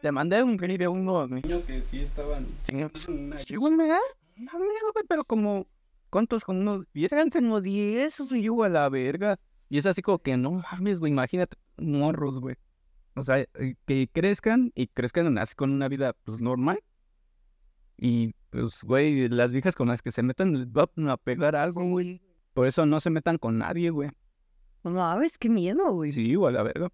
Te mandé un clip de uno, niños que sí estaban. Sí, güey, pero como. ¿Cuántos? con unos 10. Eran 10, soy yo a la verga. Y es así como que no mames, güey, imagínate, morros, güey. O sea, eh, que crezcan y crezcan así con una vida, pues, normal. Y, pues, güey, las viejas con las que se metan Van a pegar algo, güey. Por eso no se metan con nadie, güey. No, sabes qué miedo, güey. Sí, igual a la verga.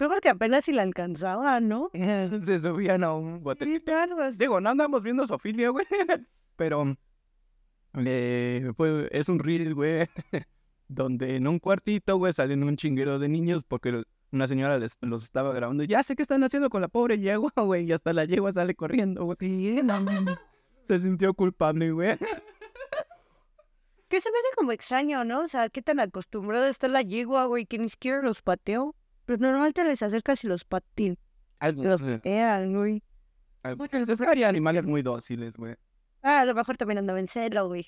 Fue porque apenas si la alcanzaba, ¿no? Se subían a un botecito. Digo, no andamos viendo Sofía, güey. Pero eh, es un reel, güey. Donde en un cuartito, güey, salen un chinguero de niños porque una señora les, los estaba grabando. Ya sé qué están haciendo con la pobre yegua, güey. Y hasta la yegua sale corriendo, güey. Se sintió culpable, güey. Que se me como extraño, ¿no? O sea, qué tan acostumbrado está la yegua, güey, que ni siquiera los pateó. Pero pues, normalmente les acercas y los patin. Algunos. Los eh. patean, güey. Pues, es que animales muy dóciles, güey. Ah, a lo mejor también andaban en güey.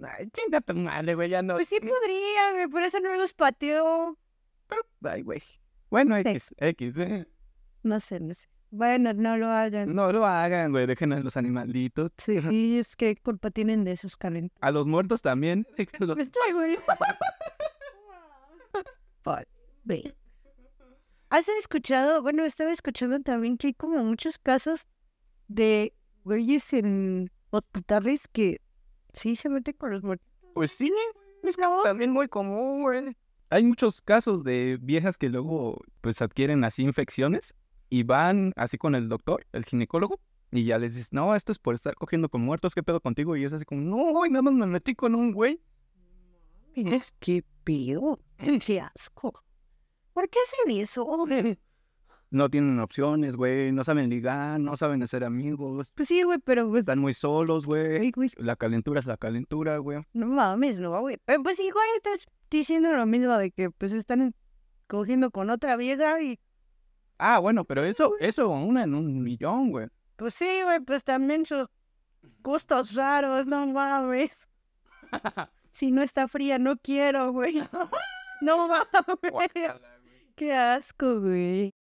Ay, chinga tu madre, güey, ya no. Pues sí mm. podría, güey, por eso no los pateó. Pero, ay, güey. Bueno, X, X. Eh. No sé, no sé. Bueno, no lo hagan. No lo hagan, güey, dejen a los animalitos. Sí, sí, es que culpa tienen de esos, Karen. A los muertos también. los... Estoy, güey. ¿Has escuchado? Bueno, estaba escuchando también que hay como muchos casos de güeyes en hospitales que sí se meten con los muertos. Pues sí, es también muy común, güey. Hay muchos casos de viejas que luego pues adquieren así infecciones y van así con el doctor, el ginecólogo, y ya les dices, no, esto es por estar cogiendo con muertos, ¿qué pedo contigo? Y es así como, no, güey, nada más me metí con un güey. Mira, que pedo, qué asco. ¿Por qué hacen eso? No tienen opciones, güey. No saben ligar, no saben hacer amigos. Pues sí, güey, pero... Están muy solos, güey. La calentura es la calentura, güey. No mames, no, güey. Eh, pues igual estás diciendo lo mismo de que pues están cogiendo con otra vieja y... Ah, bueno, pero eso, eso, una en un millón, güey. Pues sí, güey, pues también sus gustos raros, no mames. si no está fría, no quiero, güey. no mames. Qué asco, güey.